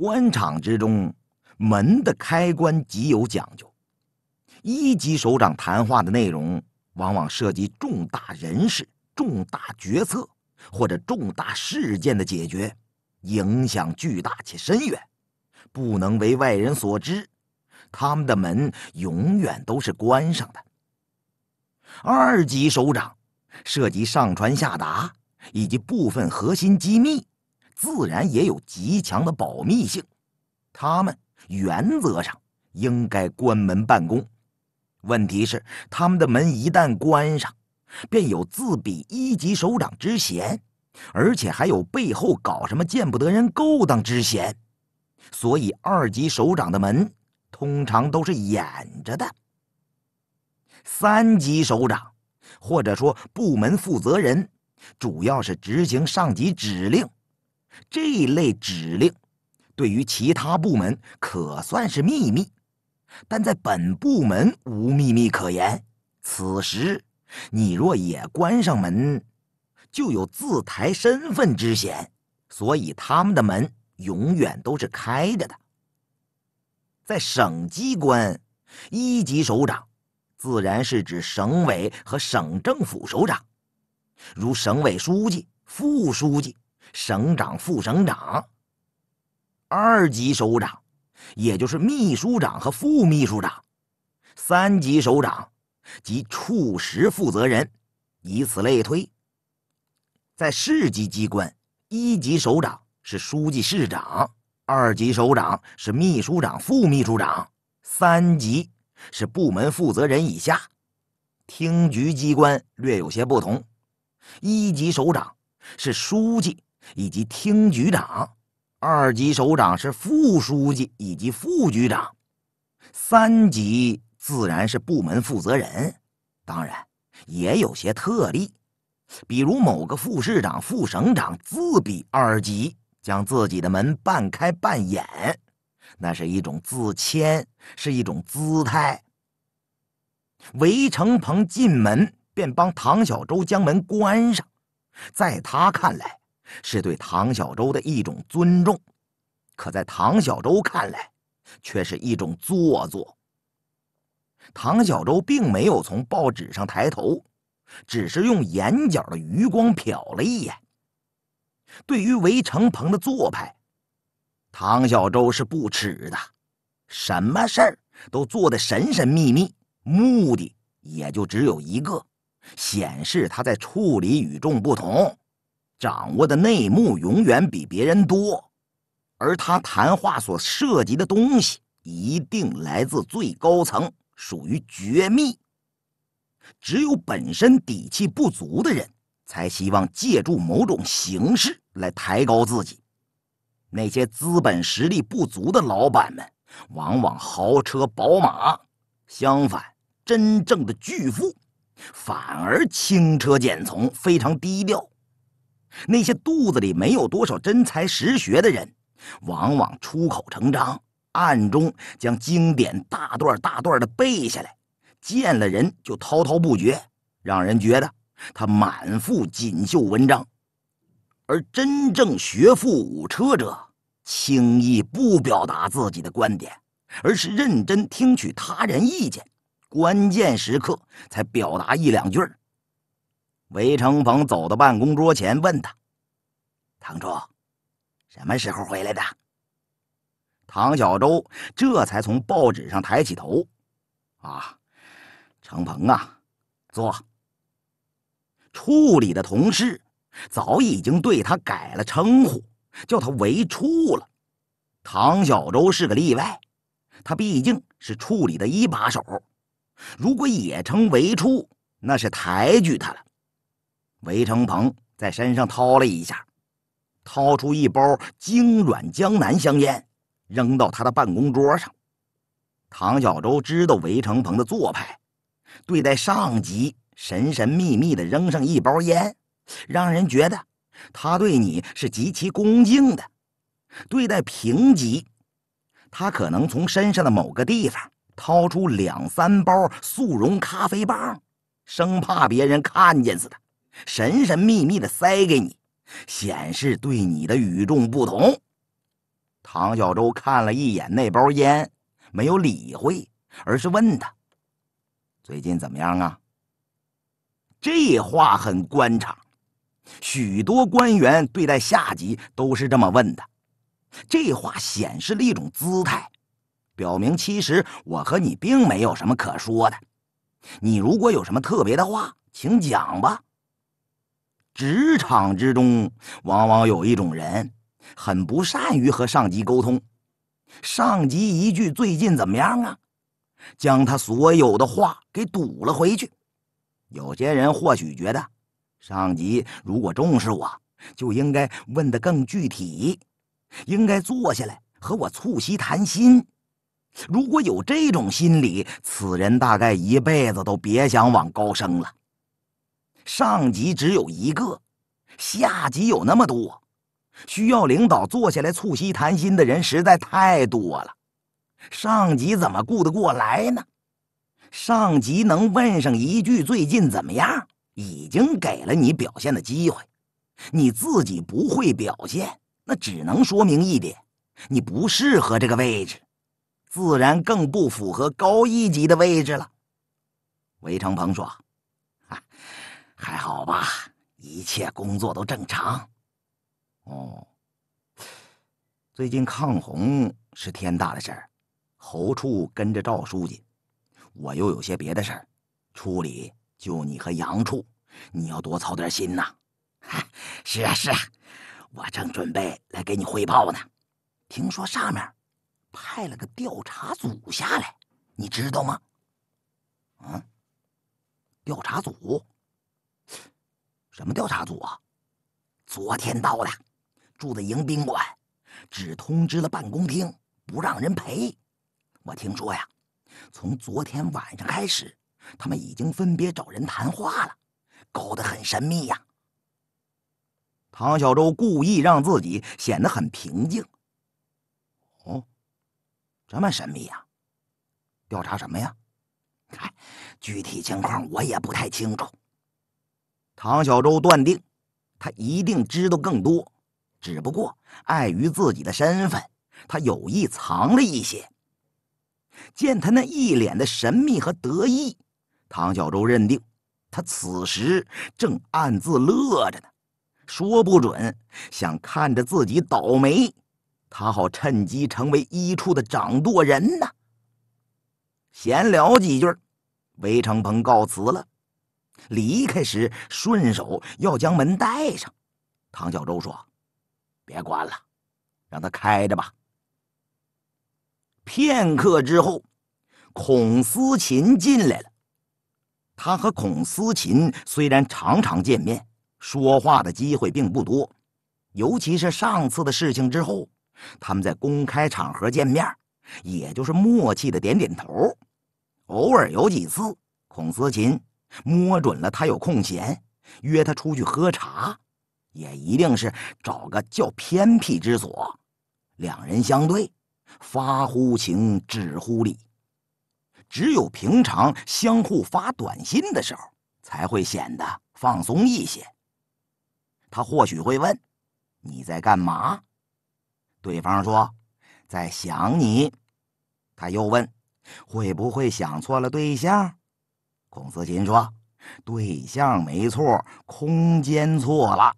官场之中，门的开关极有讲究。一级首长谈话的内容往往涉及重大人事、重大决策或者重大事件的解决，影响巨大且深远，不能为外人所知。他们的门永远都是关上的。二级首长涉及上传下达以及部分核心机密。自然也有极强的保密性，他们原则上应该关门办公。问题是，他们的门一旦关上，便有自比一级首长之嫌，而且还有背后搞什么见不得人勾当之嫌，所以二级首长的门通常都是掩着的。三级首长，或者说部门负责人，主要是执行上级指令。这类指令，对于其他部门可算是秘密，但在本部门无秘密可言。此时，你若也关上门，就有自抬身份之嫌。所以，他们的门永远都是开着的。在省机关，一级首长，自然是指省委和省政府首长，如省委书记、副书记。省长、副省长，二级首长，也就是秘书长和副秘书长；三级首长及处室负责人，以此类推。在市级机关，一级首长是书记市长，二级首长是秘书长、副秘书长，三级是部门负责人以下。厅局机关略有些不同，一级首长是书记。以及厅局长，二级首长是副书记以及副局长，三级自然是部门负责人。当然，也有些特例，比如某个副市长、副省长自比二级，将自己的门半开半掩，那是一种自谦，是一种姿态。韦成鹏进门便帮唐小舟将门关上，在他看来。是对唐小舟的一种尊重，可在唐小舟看来，却是一种做作。唐小舟并没有从报纸上抬头，只是用眼角的余光瞟了一眼。对于韦成鹏的做派，唐小舟是不耻的。什么事儿都做得神神秘秘，目的也就只有一个：显示他在处理与众不同。掌握的内幕永远比别人多，而他谈话所涉及的东西一定来自最高层，属于绝密。只有本身底气不足的人，才希望借助某种形式来抬高自己。那些资本实力不足的老板们，往往豪车宝马；相反，真正的巨富，反而轻车简从，非常低调。那些肚子里没有多少真才实学的人，往往出口成章，暗中将经典大段大段的背下来，见了人就滔滔不绝，让人觉得他满腹锦绣文章；而真正学富五车者，轻易不表达自己的观点，而是认真听取他人意见，关键时刻才表达一两句。韦成鹏走到办公桌前，问他：“堂主，什么时候回来的？”唐小舟这才从报纸上抬起头：“啊，成鹏啊，坐。”处里的同事早已经对他改了称呼，叫他“韦处”了。唐小舟是个例外，他毕竟是处里的一把手，如果也称“韦处”，那是抬举他了。韦成鹏在身上掏了一下，掏出一包精软江南香烟，扔到他的办公桌上。唐小舟知道韦成鹏的做派，对待上级神神秘秘的扔上一包烟，让人觉得他对你是极其恭敬的；对待平级，他可能从身上的某个地方掏出两三包速溶咖啡棒，生怕别人看见似的。神神秘秘的塞给你，显示对你的与众不同。唐小舟看了一眼那包烟，没有理会，而是问他：“最近怎么样啊？”这话很官场，许多官员对待下级都是这么问的。这话显示了一种姿态，表明其实我和你并没有什么可说的。你如果有什么特别的话，请讲吧。职场之中，往往有一种人，很不善于和上级沟通。上级一句“最近怎么样啊”，将他所有的话给堵了回去。有些人或许觉得，上级如果重视我，就应该问得更具体，应该坐下来和我促膝谈心。如果有这种心理，此人大概一辈子都别想往高升了。上级只有一个，下级有那么多，需要领导坐下来促膝谈心的人实在太多了，上级怎么顾得过来呢？上级能问上一句最近怎么样，已经给了你表现的机会，你自己不会表现，那只能说明一点，你不适合这个位置，自然更不符合高一级的位置了。韦成鹏说。还好吧，一切工作都正常。哦，最近抗洪是天大的事儿，侯处跟着赵书记，我又有些别的事儿处理，就你和杨处，你要多操点心呐。是啊，是啊，我正准备来给你汇报呢。听说上面派了个调查组下来，你知道吗？嗯，调查组。什么调查组啊？昨天到的，住在迎宾馆，只通知了办公厅，不让人陪。我听说呀，从昨天晚上开始，他们已经分别找人谈话了，搞得很神秘呀。唐小舟故意让自己显得很平静。哦，这么神秘呀？调查什么呀？具体情况我也不太清楚。唐小舟断定，他一定知道更多，只不过碍于自己的身份，他有意藏了一些。见他那一脸的神秘和得意，唐小舟认定，他此时正暗自乐着呢，说不准想看着自己倒霉，他好趁机成为一处的掌舵人呢。闲聊几句，韦成鹏告辞了。离开时，顺手要将门带上。唐小舟说：“别关了，让他开着吧。”片刻之后，孔思琴进来了。他和孔思琴虽然常常见面，说话的机会并不多，尤其是上次的事情之后，他们在公开场合见面，也就是默契的点点头。偶尔有几次，孔思琴。摸准了他有空闲，约他出去喝茶，也一定是找个较偏僻之所，两人相对，发乎情，止乎礼。只有平常相互发短信的时候，才会显得放松一些。他或许会问：“你在干嘛？”对方说：“在想你。”他又问：“会不会想错了对象？”孔思琴说：“对象没错，空间错了。”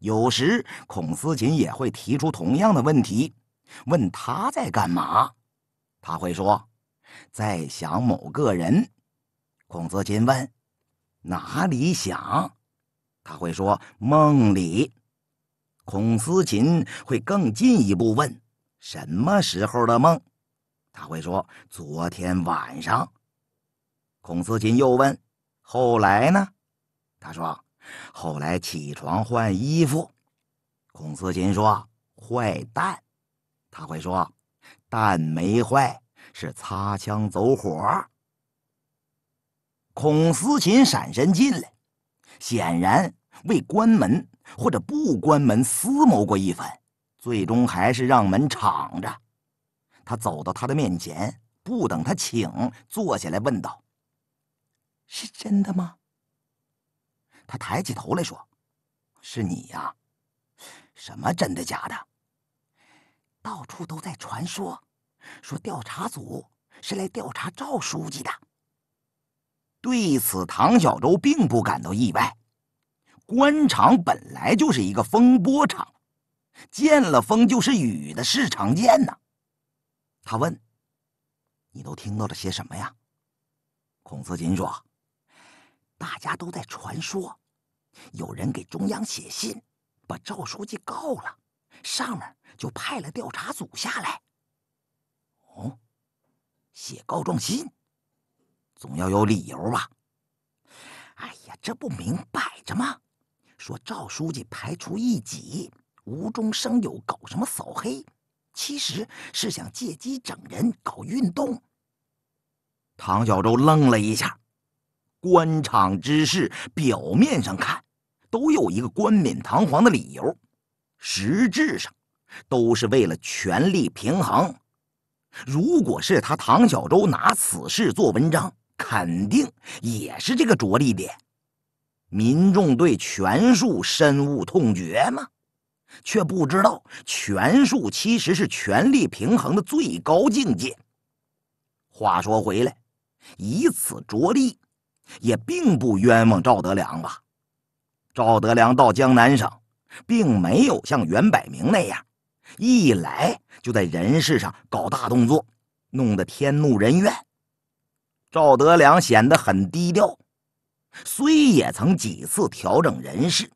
有时孔思琴也会提出同样的问题，问他在干嘛，他会说：“在想某个人。”孔思琴问：“哪里想？”他会说：“梦里。”孔思琴会更进一步问：“什么时候的梦？”他会说：“昨天晚上。”孔思琴又问：“后来呢？”他说：“后来起床换衣服。”孔思琴说：“坏蛋！”他会说：“蛋没坏，是擦枪走火。”孔思琴闪身进来，显然为关门或者不关门思谋过一番，最终还是让门敞着。他走到他的面前，不等他请，坐下来问道。是真的吗？他抬起头来说：“是你呀？什么真的假的？到处都在传说，说调查组是来调查赵书记的。”对此，唐小舟并不感到意外。官场本来就是一个风波场，见了风就是雨的事常见呢。他问：“你都听到了些什么呀？”孔思锦说。大家都在传说，有人给中央写信，把赵书记告了，上面就派了调查组下来。哦，写告状信，总要有理由吧？哎呀，这不明摆着吗？说赵书记排除异己，无中生有搞什么扫黑，其实是想借机整人，搞运动。唐小舟愣了一下。官场之事，表面上看都有一个冠冕堂皇的理由，实质上都是为了权力平衡。如果是他唐小舟拿此事做文章，肯定也是这个着力点。民众对权术深恶痛绝吗？却不知道权术其实是权力平衡的最高境界。话说回来，以此着力。也并不冤枉赵德良吧。赵德良到江南省，并没有像袁百明那样，一来就在人事上搞大动作，弄得天怒人怨。赵德良显得很低调，虽也曾几次调整人事，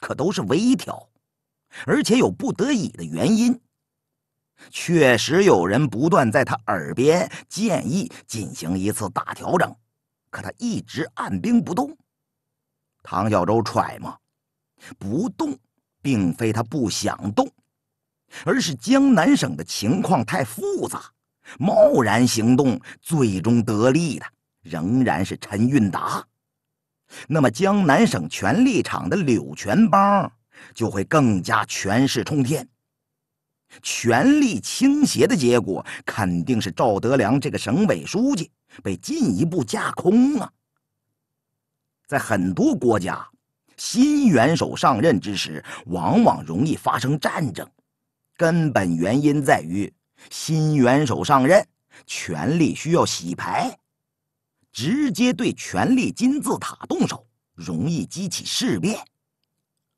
可都是微调，而且有不得已的原因。确实有人不断在他耳边建议进行一次大调整。可他一直按兵不动，唐小舟揣摩，不动并非他不想动，而是江南省的情况太复杂，贸然行动，最终得利的仍然是陈运达，那么江南省权力场的柳泉帮就会更加权势冲天。权力倾斜的结果，肯定是赵德良这个省委书记被进一步架空啊。在很多国家，新元首上任之时，往往容易发生战争，根本原因在于新元首上任，权力需要洗牌，直接对权力金字塔动手，容易激起事变。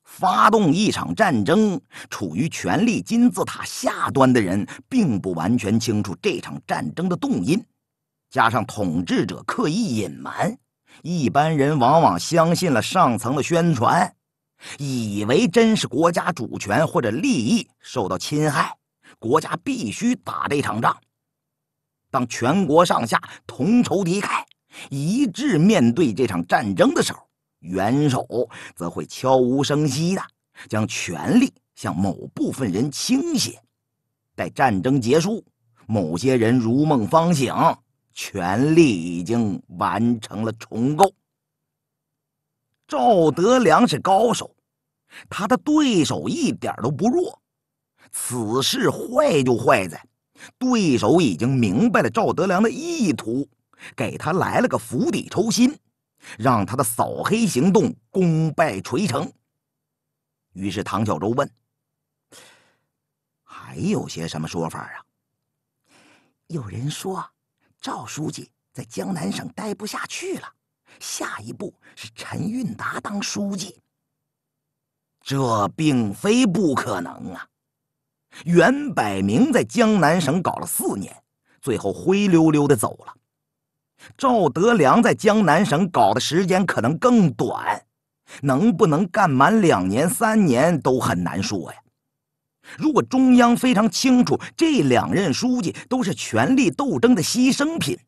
发动一场战争，处于权力金字塔下端的人并不完全清楚这场战争的动因，加上统治者刻意隐瞒，一般人往往相信了上层的宣传，以为真是国家主权或者利益受到侵害，国家必须打这场仗。当全国上下同仇敌忾、一致面对这场战争的时候。元首则会悄无声息的将权力向某部分人倾斜。待战争结束，某些人如梦方醒，权力已经完成了重构。赵德良是高手，他的对手一点都不弱。此事坏就坏在，对手已经明白了赵德良的意图，给他来了个釜底抽薪。让他的扫黑行动功败垂成。于是唐小舟问：“还有些什么说法啊？”有人说：“赵书记在江南省待不下去了，下一步是陈运达当书记。”这并非不可能啊。袁百明在江南省搞了四年，最后灰溜溜的走了。赵德良在江南省搞的时间可能更短，能不能干满两年、三年都很难说呀。如果中央非常清楚这两任书记都是权力斗争的牺牲品，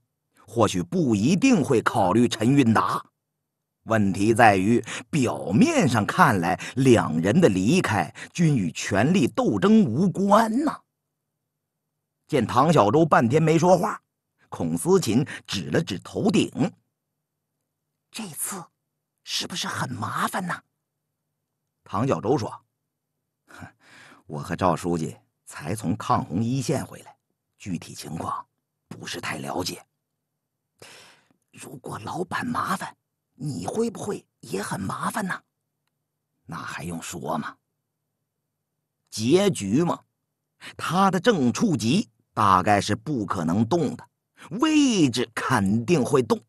或许不一定会考虑陈运达。问题在于，表面上看来，两人的离开均与权力斗争无关呐。见唐小舟半天没说话。孔思琴指了指头顶。这次是不是很麻烦呢？唐小舟说：“哼，我和赵书记才从抗洪一线回来，具体情况不是太了解。如果老板麻烦，你会不会也很麻烦呢？”那还用说吗？结局嘛，他的正处级大概是不可能动的。位置肯定会动，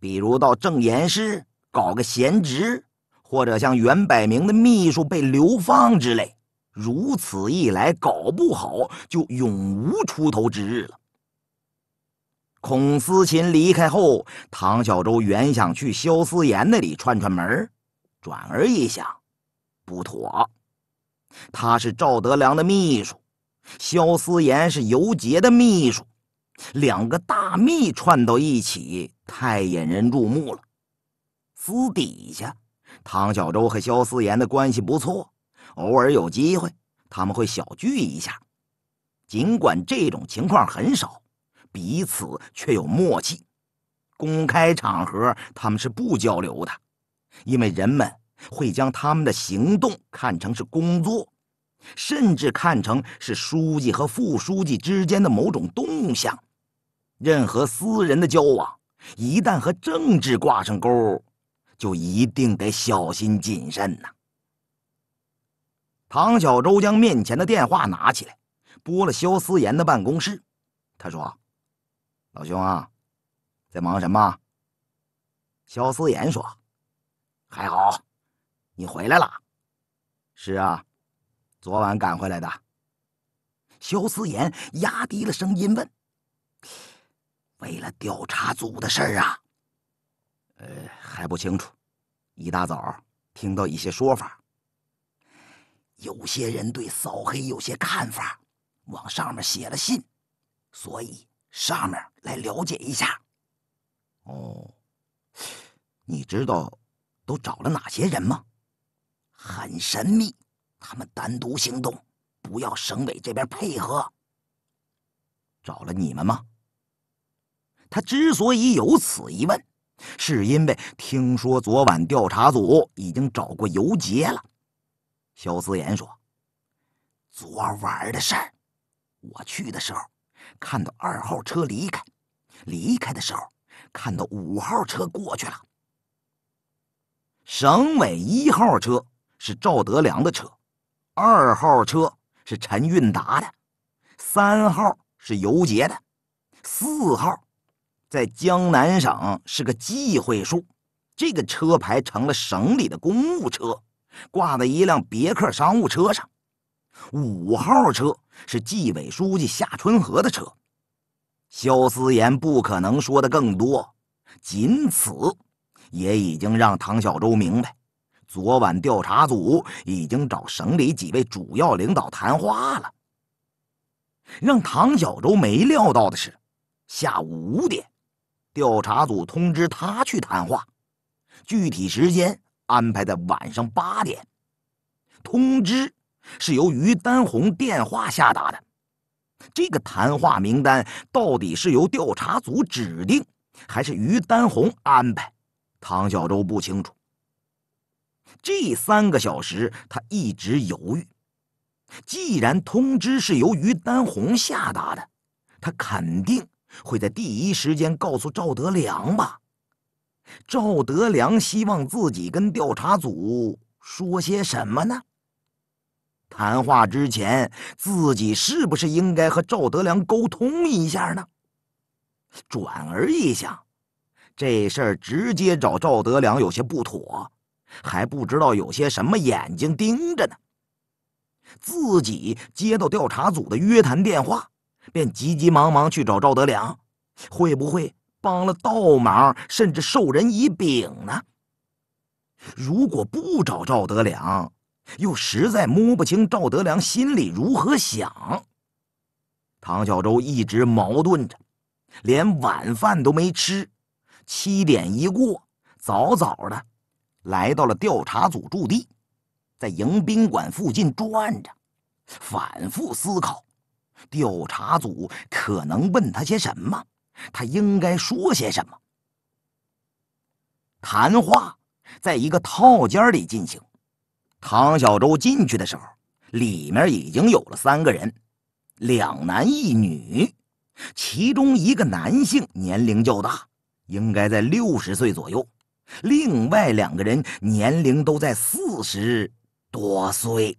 比如到正言室搞个闲职，或者像袁百明的秘书被流放之类。如此一来，搞不好就永无出头之日了。孔思琴离开后，唐小舟原想去萧思妍那里串串门转而一想，不妥。他是赵德良的秘书，萧思妍是尤杰的秘书。两个大秘串到一起，太引人注目了。私底下，唐小舟和肖思妍的关系不错，偶尔有机会，他们会小聚一下。尽管这种情况很少，彼此却有默契。公开场合，他们是不交流的，因为人们会将他们的行动看成是工作，甚至看成是书记和副书记之间的某种动向。任何私人的交往，一旦和政治挂上钩，就一定得小心谨慎呐。唐小舟将面前的电话拿起来，拨了肖思妍的办公室。他说：“老兄啊，在忙什么？”肖思妍说：“还好，你回来了。”“是啊，昨晚赶回来的。”肖思妍压低了声音问。为了调查组的事儿啊，呃，还不清楚。一大早听到一些说法，有些人对扫黑有些看法，往上面写了信，所以上面来了解一下。哦，你知道都找了哪些人吗？很神秘，他们单独行动，不要省委这边配合。找了你们吗？他之所以有此一问，是因为听说昨晚调查组已经找过尤杰了。肖思言说：“昨晚的事儿，我去的时候看到二号车离开，离开的时候看到五号车过去了。省委一号车是赵德良的车，二号车是陈运达的，三号是尤杰的，四号。”在江南省是个忌讳数，这个车牌成了省里的公务车，挂在一辆别克商务车上。五号车是纪委书记夏春和的车，肖思远不可能说的更多，仅此，也已经让唐小舟明白，昨晚调查组已经找省里几位主要领导谈话了。让唐小舟没料到的是，下午五点。调查组通知他去谈话，具体时间安排在晚上八点。通知是由于丹红电话下达的。这个谈话名单到底是由调查组指定，还是于丹红安排？唐小舟不清楚。这三个小时，他一直犹豫。既然通知是由于丹红下达的，他肯定。会在第一时间告诉赵德良吧。赵德良希望自己跟调查组说些什么呢？谈话之前，自己是不是应该和赵德良沟通一下呢？转而一想，这事儿直接找赵德良有些不妥，还不知道有些什么眼睛盯着呢。自己接到调查组的约谈电话。便急急忙忙去找赵德良，会不会帮了倒忙，甚至授人以柄呢？如果不找赵德良，又实在摸不清赵德良心里如何想。唐小舟一直矛盾着，连晚饭都没吃。七点一过，早早的来到了调查组驻地，在迎宾馆附近转着，反复思考。调查组可能问他些什么，他应该说些什么。谈话在一个套间里进行。唐小舟进去的时候，里面已经有了三个人，两男一女，其中一个男性年龄较大，应该在六十岁左右，另外两个人年龄都在四十多岁。